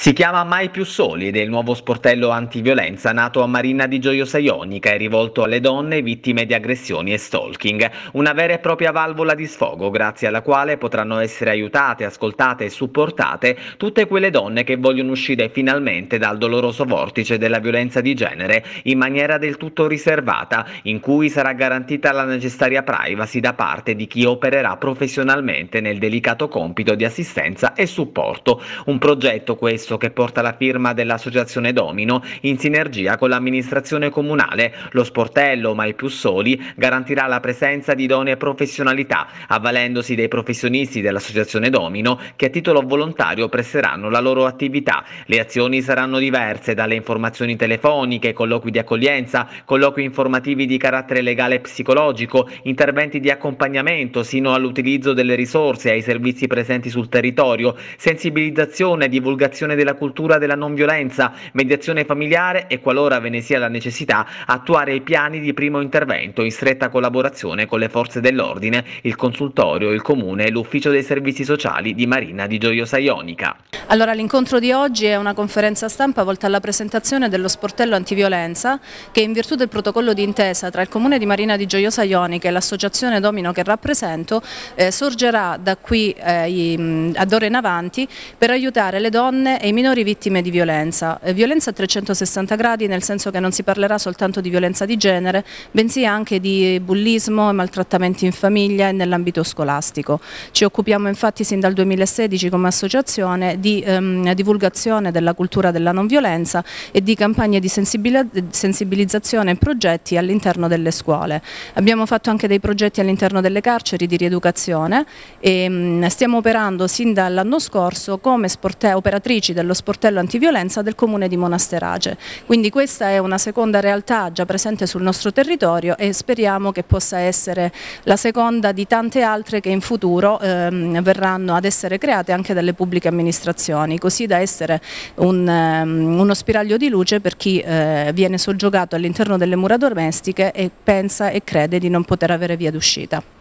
Si chiama Mai più soli ed è il nuovo sportello antiviolenza nato a Marina di Gioiosa Ionica e rivolto alle donne vittime di aggressioni e stalking. Una vera e propria valvola di sfogo grazie alla quale potranno essere aiutate, ascoltate e supportate tutte quelle donne che vogliono uscire finalmente dal doloroso vortice della violenza di genere in maniera del tutto riservata, in cui sarà garantita la necessaria privacy da parte di chi opererà professionalmente nel delicato compito di assistenza e supporto. Un progetto questo stesso che porta la firma dell'associazione Domino in sinergia con l'amministrazione comunale. Lo sportello, mai più soli, garantirà la presenza di idonee professionalità, avvalendosi dei professionisti dell'associazione Domino che a titolo volontario presteranno la loro attività. Le azioni saranno diverse dalle informazioni telefoniche, colloqui di accoglienza, colloqui informativi di carattere legale e psicologico, interventi di accompagnamento sino all'utilizzo delle risorse e ai servizi presenti sul territorio, sensibilizzazione e divulgazione della cultura della non violenza, mediazione familiare e, qualora ve ne sia la necessità, attuare i piani di primo intervento in stretta collaborazione con le forze dell'ordine, il consultorio, il comune e l'ufficio dei servizi sociali di Marina di Gioiosa Ionica. Allora l'incontro di oggi è una conferenza stampa volta alla presentazione dello sportello antiviolenza che in virtù del protocollo di intesa tra il comune di Marina di Gioiosa Ionica e l'associazione Domino che rappresento eh, sorgerà da qui eh, ad ora in avanti per aiutare le donne e e minori vittime di violenza. Eh, violenza a 360 gradi nel senso che non si parlerà soltanto di violenza di genere, bensì anche di bullismo e maltrattamenti in famiglia e nell'ambito scolastico. Ci occupiamo infatti sin dal 2016 come associazione di ehm, divulgazione della cultura della non violenza e di campagne di sensibilizzazione e progetti all'interno delle scuole. Abbiamo fatto anche dei progetti all'interno delle carceri di rieducazione e ehm, stiamo operando sin dall'anno scorso come operatrici dello sportello antiviolenza del comune di Monasterace. Quindi questa è una seconda realtà già presente sul nostro territorio e speriamo che possa essere la seconda di tante altre che in futuro ehm, verranno ad essere create anche dalle pubbliche amministrazioni, così da essere un, um, uno spiraglio di luce per chi eh, viene soggiogato all'interno delle mura domestiche e pensa e crede di non poter avere via d'uscita.